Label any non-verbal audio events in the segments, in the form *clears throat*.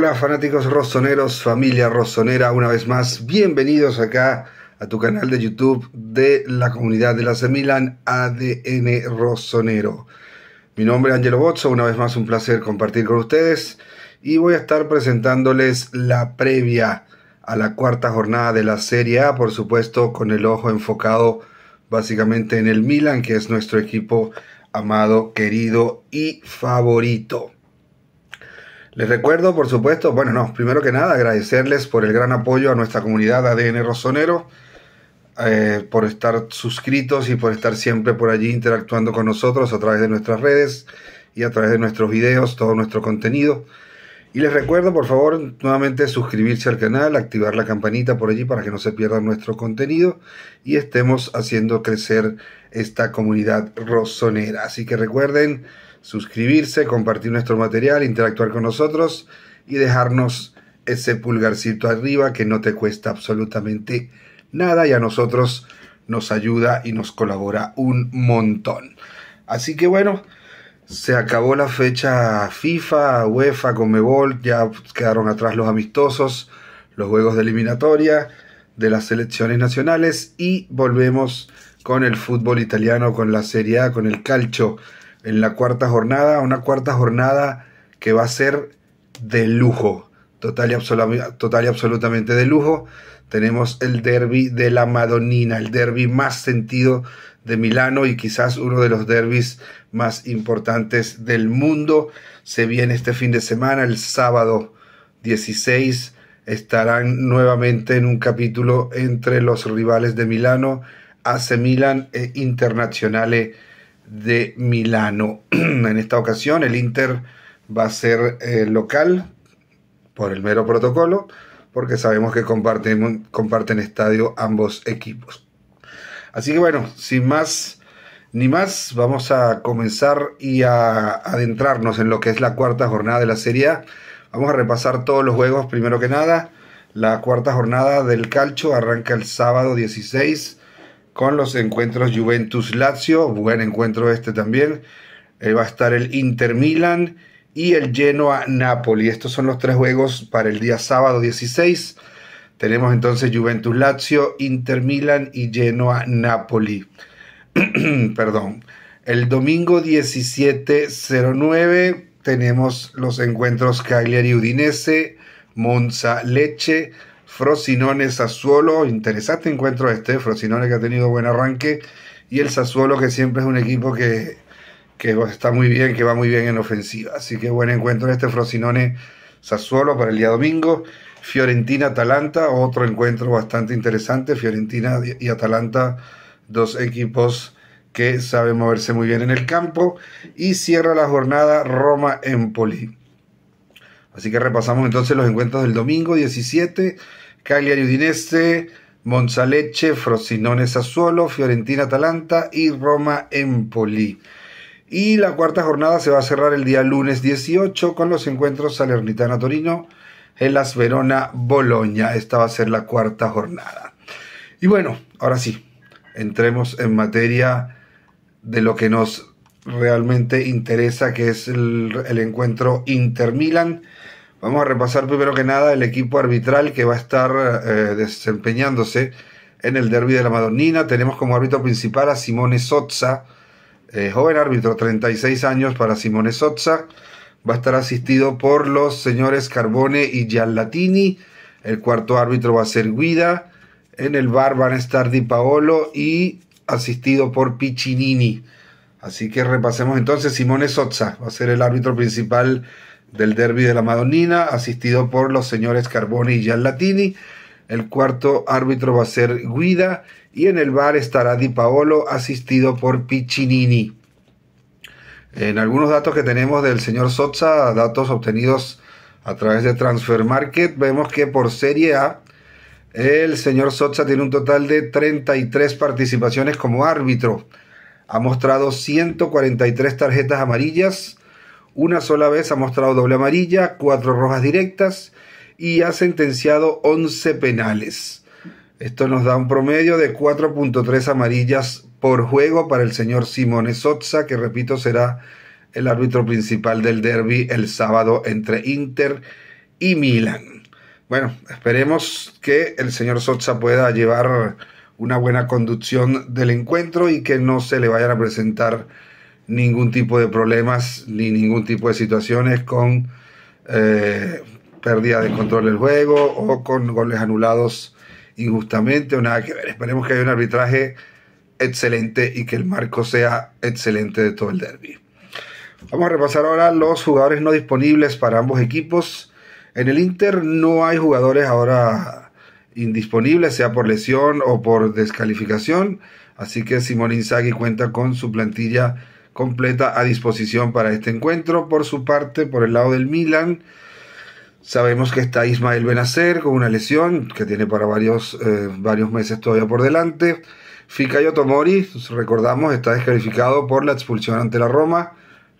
Hola fanáticos rosoneros, familia rosonera, una vez más, bienvenidos acá a tu canal de YouTube de la comunidad de la Milan, ADN Rosonero. Mi nombre es Angelo Bozzo, una vez más un placer compartir con ustedes y voy a estar presentándoles la previa a la cuarta jornada de la Serie A, por supuesto con el ojo enfocado básicamente en el Milan, que es nuestro equipo amado, querido y favorito. Les recuerdo, por supuesto, bueno, no, primero que nada, agradecerles por el gran apoyo a nuestra comunidad ADN Rosonero, eh, por estar suscritos y por estar siempre por allí interactuando con nosotros a través de nuestras redes y a través de nuestros videos, todo nuestro contenido. Y les recuerdo, por favor, nuevamente suscribirse al canal, activar la campanita por allí para que no se pierda nuestro contenido y estemos haciendo crecer esta comunidad rosonera. Así que recuerden, suscribirse, compartir nuestro material, interactuar con nosotros y dejarnos ese pulgarcito arriba que no te cuesta absolutamente nada y a nosotros nos ayuda y nos colabora un montón. Así que bueno, se acabó la fecha FIFA, UEFA, Conmebol, ya quedaron atrás los amistosos, los juegos de eliminatoria de las selecciones nacionales y volvemos con el fútbol italiano, con la Serie A, con el calcio en la cuarta jornada, una cuarta jornada que va a ser de lujo, total y, absolutamente de lujo. Tenemos el derby de la Madonina, el derby más sentido de Milano y quizás uno de los derbis más importantes del mundo. Se viene este fin de semana, el sábado 16, estarán nuevamente en un capítulo entre los rivales de Milano, AC Milan e Internazionale de Milano. *clears throat* en esta ocasión el Inter va a ser eh, local por el mero protocolo, porque sabemos que comparten, comparten estadio ambos equipos. Así que bueno, sin más ni más, vamos a comenzar y a adentrarnos en lo que es la cuarta jornada de la Serie A. Vamos a repasar todos los juegos primero que nada. La cuarta jornada del calcio arranca el sábado 16 con los encuentros Juventus-Lazio, buen encuentro este también. Eh, va a estar el Inter Milan y el Genoa-Napoli. Estos son los tres juegos para el día sábado 16. Tenemos entonces Juventus-Lazio, Inter Milan y Genoa-Napoli. *clears throat* Perdón. El domingo 17-09... tenemos los encuentros Cagliari-Udinese, Monza-Leche, Frosinone Sassuolo, interesante encuentro este, Frosinone que ha tenido buen arranque y el Sassuolo que siempre es un equipo que, está muy bien, que va muy bien en ofensiva. Así que buen encuentro este Frosinone Sassuolo para el día domingo. Fiorentina Atalanta, otro encuentro bastante interesante. Fiorentina y Atalanta, dos equipos que saben moverse muy bien en el campo. Y cierra la jornada Roma-Empoli. Así que repasamos entonces los encuentros del domingo 17. Cagliari Udinese, Monzaleche, Frosinone Sassuolo, Fiorentina Atalanta y Roma Empoli. Y la cuarta jornada se va a cerrar el día lunes 18 con los encuentros Salernitana Torino, en las Verona Boloña. Esta va a ser la cuarta jornada. Y bueno, ahora sí, entremos en materia de lo que nos realmente interesa, que es el, el encuentro Inter Milan. Vamos a repasar primero que nada el equipo arbitral que va a estar eh, desempeñándose en el derby de la Madonnina. Tenemos como árbitro principal a Simone Sozza, eh, joven árbitro, 36 años para Simone Sozza. Va a estar asistido por los señores Carbone y Gianlatini. El cuarto árbitro va a ser Guida. En el bar van a estar Di Paolo y asistido por Piccinini. Así que repasemos entonces Simone Sozza, va a ser el árbitro principal del Derby de la Madonnina, asistido por los señores Carboni y Gianlatini. El cuarto árbitro va a ser Guida y en el bar estará Di Paolo, asistido por Piccinini. En algunos datos que tenemos del señor Sotza, datos obtenidos a través de Transfer Market, vemos que por Serie A el señor Sotza tiene un total de 33 participaciones como árbitro. Ha mostrado 143 tarjetas amarillas, una sola vez ha mostrado doble amarilla, cuatro rojas directas y ha sentenciado 11 penales. Esto nos da un promedio de 4.3 amarillas por juego para el señor Simone Sotza, que repito será el árbitro principal del derby el sábado entre Inter y Milan. Bueno, esperemos que el señor Sotza pueda llevar una buena conducción del encuentro y que no se le vayan a presentar ningún tipo de problemas ni ningún tipo de situaciones con eh, pérdida de control del juego o con goles anulados injustamente o nada que ver. Esperemos que haya un arbitraje excelente y que el marco sea excelente de todo el derby. Vamos a repasar ahora los jugadores no disponibles para ambos equipos. En el Inter no hay jugadores ahora indisponibles, sea por lesión o por descalificación. Así que Simón Inzaghi cuenta con su plantilla completa a disposición para este encuentro. Por su parte, por el lado del Milan, sabemos que está Ismael Benacer con una lesión que tiene para varios, eh, varios meses todavía por delante. Ficayo Tomori, recordamos, está descalificado por la expulsión ante la Roma,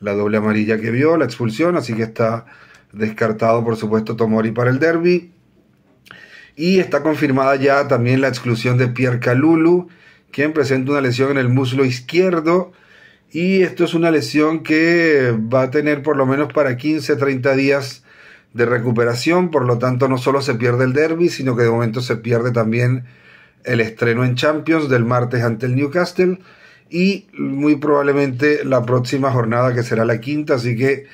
la doble amarilla que vio, la expulsión, así que está descartado por supuesto Tomori para el derby. Y está confirmada ya también la exclusión de Pierre Calulu, quien presenta una lesión en el muslo izquierdo y esto es una lesión que va a tener por lo menos para 15, 30 días de recuperación. Por lo tanto, no solo se pierde el derby, sino que de momento se pierde también el estreno en Champions del martes ante el Newcastle y muy probablemente la próxima jornada que será la quinta. Así que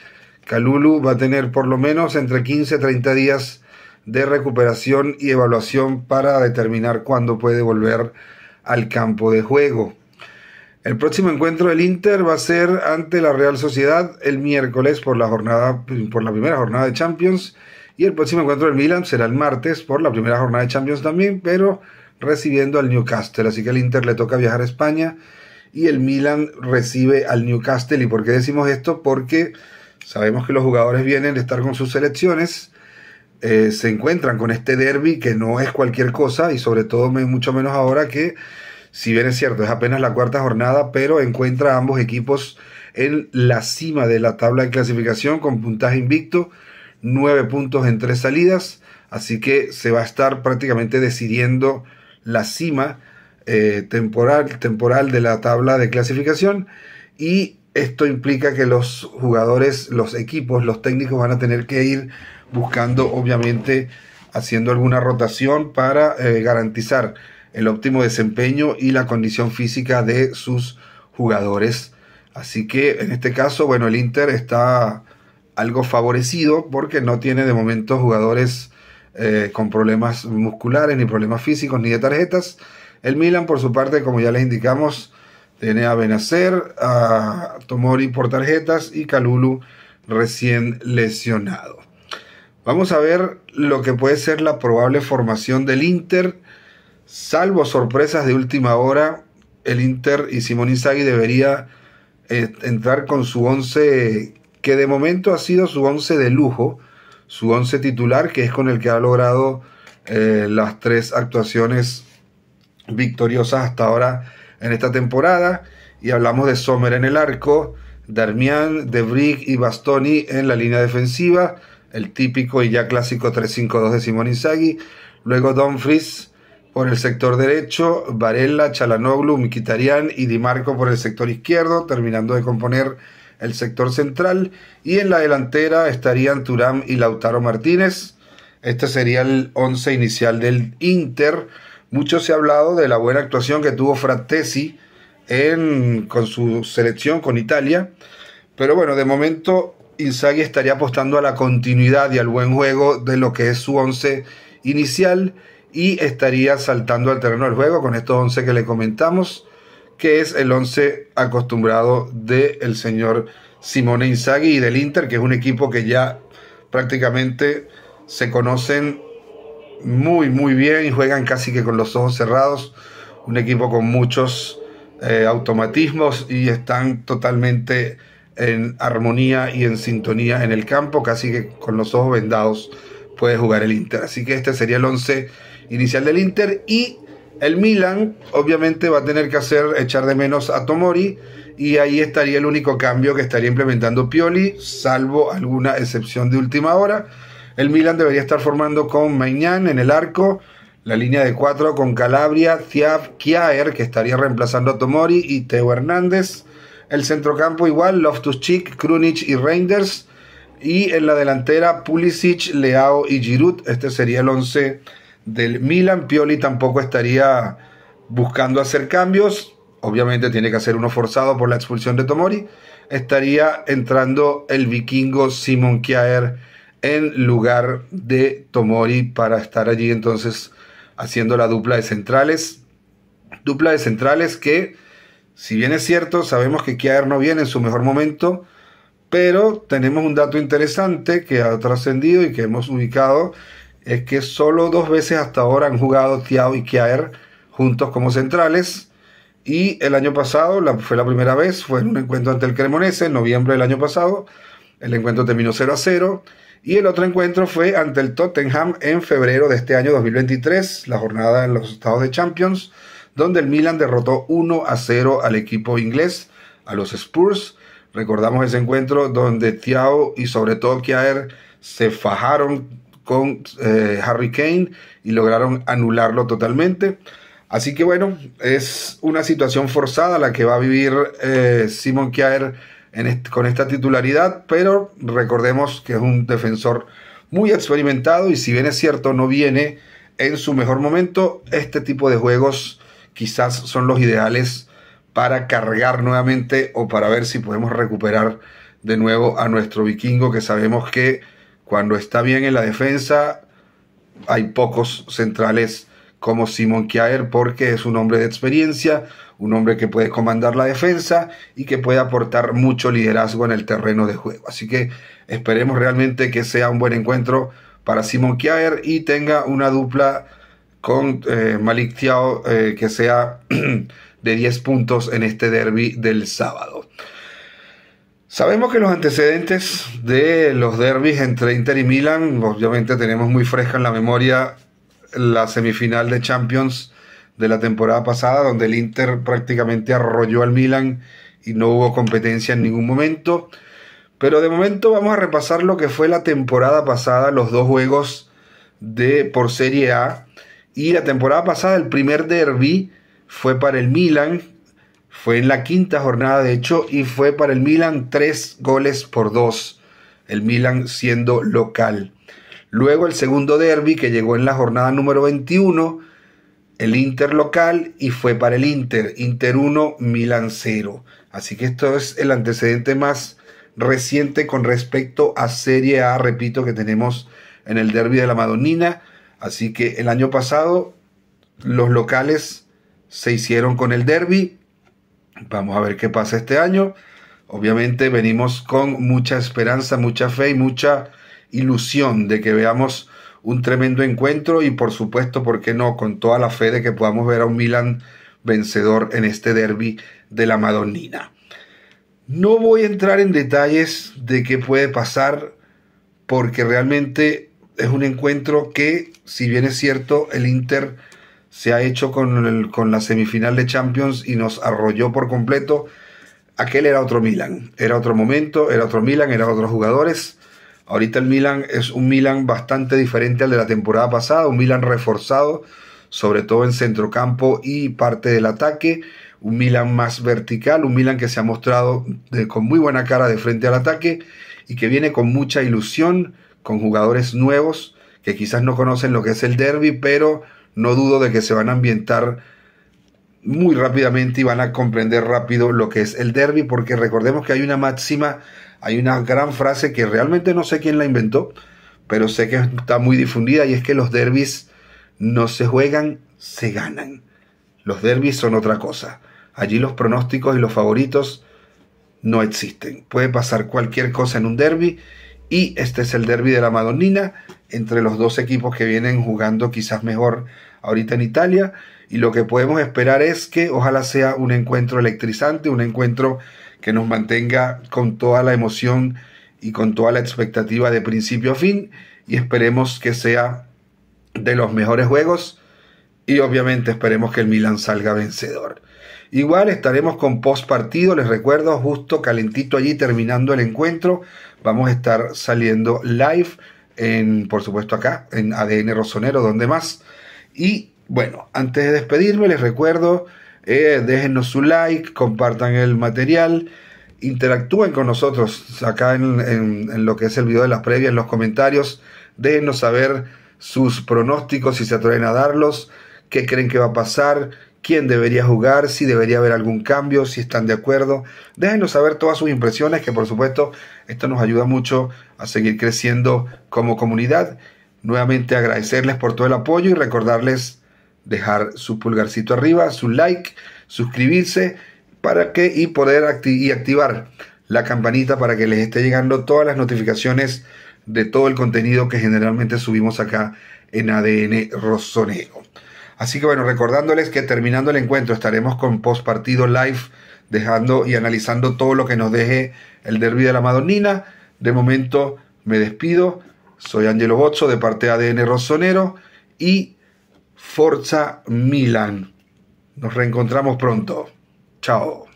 Calulu va a tener por lo menos entre 15 30 días de recuperación y evaluación para determinar cuándo puede volver al campo de juego. El próximo encuentro del Inter va a ser ante la Real Sociedad el miércoles por la jornada por la primera jornada de Champions y el próximo encuentro del Milan será el martes por la primera jornada de Champions también, pero recibiendo al Newcastle, así que al Inter le toca viajar a España y el Milan recibe al Newcastle. ¿Y por qué decimos esto? Porque sabemos que los jugadores vienen de estar con sus selecciones, eh, se encuentran con este derby que no es cualquier cosa y sobre todo mucho menos ahora que si bien es cierto, es apenas la cuarta jornada, pero encuentra a ambos equipos en la cima de la tabla de clasificación con puntaje invicto, nueve puntos en tres salidas, así que se va a estar prácticamente decidiendo la cima eh, temporal, temporal de la tabla de clasificación y esto implica que los jugadores, los equipos, los técnicos van a tener que ir buscando obviamente haciendo alguna rotación para eh, garantizar el óptimo desempeño y la condición física de sus jugadores. Así que en este caso, bueno, el Inter está algo favorecido porque no tiene de momento jugadores eh, con problemas musculares, ni problemas físicos, ni de tarjetas. El Milan, por su parte, como ya les indicamos, tiene a Benacer, a Tomori por tarjetas y Calulu recién lesionado. Vamos a ver lo que puede ser la probable formación del Inter salvo sorpresas de última hora, el Inter y Simón Inzaghi debería eh, entrar con su once, que de momento ha sido su once de lujo, su once titular, que es con el que ha logrado eh, las tres actuaciones victoriosas hasta ahora en esta temporada. Y hablamos de Sommer en el arco, Darmian, De y Bastoni en la línea defensiva, el típico y ya clásico 3-5-2 de Simón Inzaghi, luego Dumfries, por el sector derecho, Varela, Chalanoglu, Miquitarián y Di Marco por el sector izquierdo, terminando de componer el sector central. Y en la delantera estarían Turam y Lautaro Martínez. Este sería el once inicial del Inter. Mucho se ha hablado de la buena actuación que tuvo Frattesi en, con su selección, con Italia. Pero bueno, de momento Inzaghi estaría apostando a la continuidad y al buen juego de lo que es su once inicial y estaría saltando al terreno del juego con estos 11 que le comentamos, que es el 11 acostumbrado del señor Simone Inzaghi y del Inter, que es un equipo que ya prácticamente se conocen muy, muy bien y juegan casi que con los ojos cerrados. Un equipo con muchos eh, automatismos y están totalmente en armonía y en sintonía en el campo, casi que con los ojos vendados puede jugar el Inter. Así que este sería el 11 inicial del Inter y el Milan obviamente va a tener que hacer echar de menos a Tomori y ahí estaría el único cambio que estaría implementando Pioli, salvo alguna excepción de última hora. El Milan debería estar formando con Maignan en el arco, la línea de cuatro con Calabria, Thiaf, Kiaer, que estaría reemplazando a Tomori y Teo Hernández. El centrocampo igual, Loftus-Cheek, Krunic y Reinders. Y en la delantera, Pulisic, Leao y Giroud. Este sería el once del Milan, Pioli tampoco estaría buscando hacer cambios. Obviamente tiene que hacer uno forzado por la expulsión de Tomori. Estaría entrando el vikingo Simon Kjaer en lugar de Tomori para estar allí entonces haciendo la dupla de centrales. Dupla de centrales que, si bien es cierto, sabemos que Kjaer no viene en su mejor momento, pero tenemos un dato interesante que ha trascendido y que hemos ubicado es que solo dos veces hasta ahora han jugado Tiao y Kjaer juntos como centrales. Y el año pasado, fue la primera vez, fue en un encuentro ante el Cremonese, en noviembre del año pasado. El encuentro terminó 0 a 0. Y el otro encuentro fue ante el Tottenham en febrero de este año 2023, la jornada en los estados de Champions, donde el Milan derrotó 1 a 0 al equipo inglés, a los Spurs. Recordamos ese encuentro donde Thiago y sobre todo Kjaer se fajaron con eh, Harry Kane y lograron anularlo totalmente. Así que bueno, es una situación forzada la que va a vivir eh, Simon Kjaer en con esta titularidad, pero recordemos que es un defensor muy experimentado y si bien es cierto no viene en su mejor momento, este tipo de juegos quizás son los ideales para cargar nuevamente o para ver si podemos recuperar de nuevo a nuestro vikingo que sabemos que cuando está bien en la defensa, hay pocos centrales como Simon Kjaer porque es un hombre de experiencia, un hombre que puede comandar la defensa y que puede aportar mucho liderazgo en el terreno de juego. Así que esperemos realmente que sea un buen encuentro para Simon Kjaer y tenga una dupla con eh, Malik Tiao eh, que sea *clears throat* de 10 puntos en este derby del sábado. Sabemos que los antecedentes de los derbis entre Inter y Milan, obviamente tenemos muy fresca en la memoria la semifinal de Champions de la temporada pasada, donde el Inter prácticamente arrolló al Milan y no hubo competencia en ningún momento. Pero de momento vamos a repasar lo que fue la temporada pasada, los dos juegos de por Serie A. Y la temporada pasada el primer derby fue para el Milan fue en la quinta jornada, de hecho, y fue para el Milan tres goles por dos, el Milan siendo local. Luego el segundo derby que llegó en la jornada número 21, el Inter local y fue para el Inter, Inter 1, Milan 0. Así que esto es el antecedente más reciente con respecto a Serie A, repito, que tenemos en el derby de la Madonina. Así que el año pasado los locales se hicieron con el derby Vamos a ver qué pasa este año. Obviamente venimos con mucha esperanza, mucha fe y mucha ilusión de que veamos un tremendo encuentro y por supuesto, ¿por qué no? Con toda la fe de que podamos ver a un Milan vencedor en este derby de la Madonnina. No voy a entrar en detalles de qué puede pasar porque realmente es un encuentro que, si bien es cierto, el Inter se ha hecho con, con la semifinal de Champions y nos arrolló por completo. Aquel era otro Milan, era otro momento, era otro Milan, eran otros jugadores. Ahorita el Milan es un Milan bastante diferente al de la temporada pasada, un Milan reforzado, sobre todo en centrocampo y parte del ataque, un Milan más vertical, un Milan que se ha mostrado con muy buena cara de frente al ataque y que viene con mucha ilusión, con jugadores nuevos que quizás no conocen lo que es el derby, pero no dudo de que se van a ambientar muy rápidamente y van a comprender rápido lo que es el derby, porque recordemos que hay una máxima, hay una gran frase que realmente no sé quién la inventó, pero sé que está muy difundida y es que los derbis no se juegan, se ganan. Los derbis son otra cosa. Allí los pronósticos y los favoritos no existen. Puede pasar cualquier cosa en un derby y este es el derby de la Madonnina entre los dos equipos que vienen jugando quizás mejor ahorita en Italia y lo que podemos esperar es que ojalá sea un encuentro electrizante, un encuentro que nos mantenga con toda la emoción y con toda la expectativa de principio a fin y esperemos que sea de los mejores juegos y obviamente esperemos que el Milan salga vencedor. Igual estaremos con post partido, les recuerdo, justo calentito allí terminando el encuentro, vamos a estar saliendo live por supuesto acá, en ADN Rosonero, donde más. Y bueno, antes de despedirme les recuerdo, eh, déjenos su like, compartan el material, interactúen con nosotros acá en, en, lo que es el video de las previas, en los comentarios, déjenos saber sus pronósticos, si se atreven a darlos, qué creen que va a pasar, quién debería jugar, si debería haber algún cambio, si están de acuerdo. Déjenos saber todas sus impresiones, que por supuesto esto nos ayuda mucho a seguir creciendo como comunidad. Nuevamente agradecerles por todo el apoyo y recordarles dejar su pulgarcito arriba, su like, suscribirse para que y poder y activar la campanita para que les esté llegando todas las notificaciones de todo el contenido que generalmente subimos acá en ADN Rosonego. Así que bueno, recordándoles que terminando el encuentro estaremos con post partido live dejando y analizando todo lo que nos deje el derby de la Madonnina. De momento me despido. Soy Angelo Bocho de parte ADN Rossonero y Forza Milan. Nos reencontramos pronto. Chao.